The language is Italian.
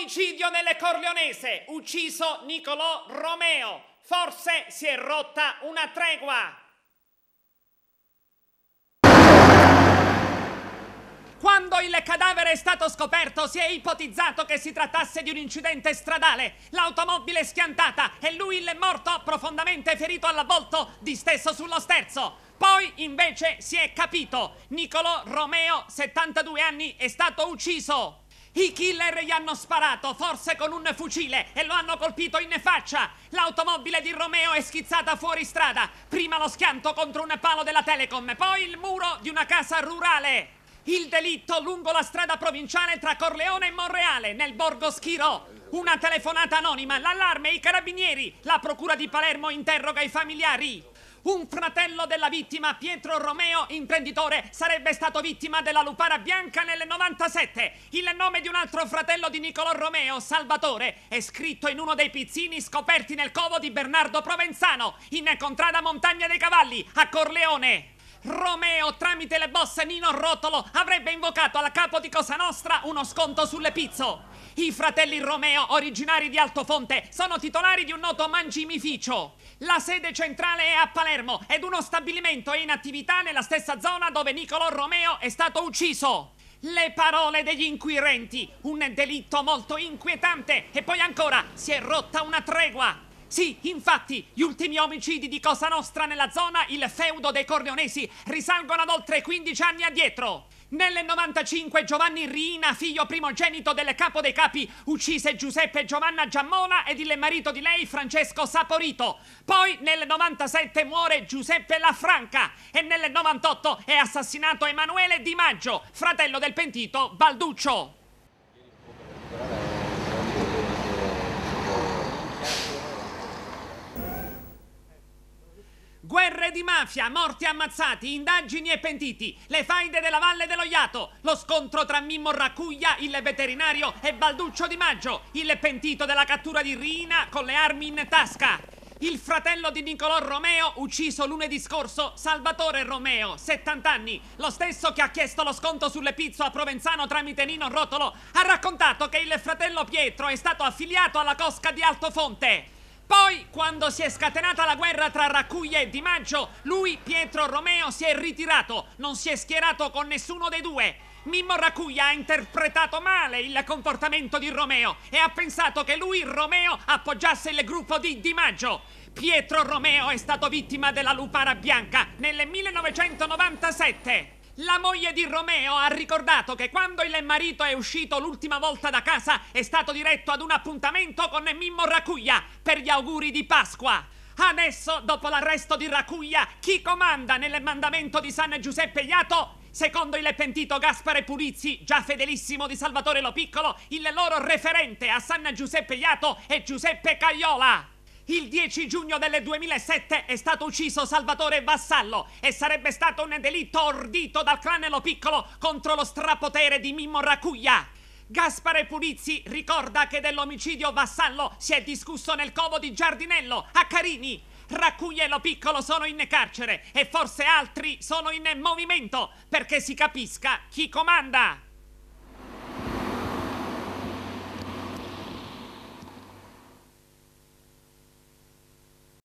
Omicidio nelle Corleonese, ucciso Nicolò Romeo. Forse si è rotta una tregua. Quando il cadavere è stato scoperto si è ipotizzato che si trattasse di un incidente stradale, l'automobile è schiantata e lui il morto profondamente ferito all'avvolto disteso sullo sterzo. Poi invece si è capito, Nicolò Romeo, 72 anni, è stato ucciso. I killer gli hanno sparato, forse con un fucile, e lo hanno colpito in faccia. L'automobile di Romeo è schizzata fuori strada. Prima lo schianto contro un palo della Telecom, poi il muro di una casa rurale. Il delitto lungo la strada provinciale tra Corleone e Monreale, nel borgo Schiro. Una telefonata anonima, l'allarme, i carabinieri. La procura di Palermo interroga i familiari. Un fratello della vittima, Pietro Romeo, imprenditore, sarebbe stato vittima della lupara bianca nel 97. Il nome di un altro fratello di Niccolò Romeo, Salvatore, è scritto in uno dei pizzini scoperti nel covo di Bernardo Provenzano, in Contrada Montagna dei Cavalli, a Corleone. Romeo, tramite le boss Nino Rotolo, avrebbe invocato alla capo di Cosa Nostra uno sconto sulle pizzo. I fratelli Romeo, originari di Altofonte, sono titolari di un noto mangimificio. La sede centrale è a Palermo ed uno stabilimento è in attività nella stessa zona dove Niccolo Romeo è stato ucciso. Le parole degli inquirenti, un delitto molto inquietante e poi ancora si è rotta una tregua. Sì, infatti, gli ultimi omicidi di Cosa Nostra nella zona, il feudo dei corleonesi, risalgono ad oltre 15 anni addietro. Nel 95 Giovanni Riina, figlio primogenito del capo dei capi, uccise Giuseppe Giovanna Giammona ed il marito di lei Francesco Saporito. Poi nel 97 muore Giuseppe Lafranca e nel 98 è assassinato Emanuele Di Maggio, fratello del pentito Balduccio. di mafia, morti ammazzati, indagini e pentiti, le faide della Valle dello Iato, lo scontro tra Mimmo Raccuglia, il veterinario, e Balduccio Di Maggio, il pentito della cattura di Rina con le armi in tasca. Il fratello di Nicolò Romeo, ucciso lunedì scorso, Salvatore Romeo, 70 anni, lo stesso che ha chiesto lo sconto sulle pizzo a Provenzano tramite Nino Rotolo, ha raccontato che il fratello Pietro è stato affiliato alla cosca di Altofonte. Poi, quando si è scatenata la guerra tra Raccuglia e Di Maggio, lui, Pietro Romeo, si è ritirato, non si è schierato con nessuno dei due. Mimmo Raccuglia ha interpretato male il comportamento di Romeo e ha pensato che lui, Romeo, appoggiasse il gruppo di Di Maggio. Pietro Romeo è stato vittima della lupara bianca nel 1997. La moglie di Romeo ha ricordato che quando il marito è uscito l'ultima volta da casa è stato diretto ad un appuntamento con Mimmo Racuglia per gli auguri di Pasqua. Adesso, dopo l'arresto di Racuglia, chi comanda nel mandamento di San Giuseppe Iato? Secondo il pentito Gaspare Pulizzi, già fedelissimo di Salvatore Lo Piccolo, il loro referente a San Giuseppe Iato è Giuseppe Cagliola. Il 10 giugno del 2007 è stato ucciso Salvatore Vassallo e sarebbe stato un delitto ordito dal clanello piccolo contro lo strapotere di Mimmo Racuglia. Gaspare Pulizzi ricorda che dell'omicidio Vassallo si è discusso nel covo di Giardinello, a Carini. Raccuglia e lo piccolo sono in carcere e forse altri sono in movimento perché si capisca chi comanda.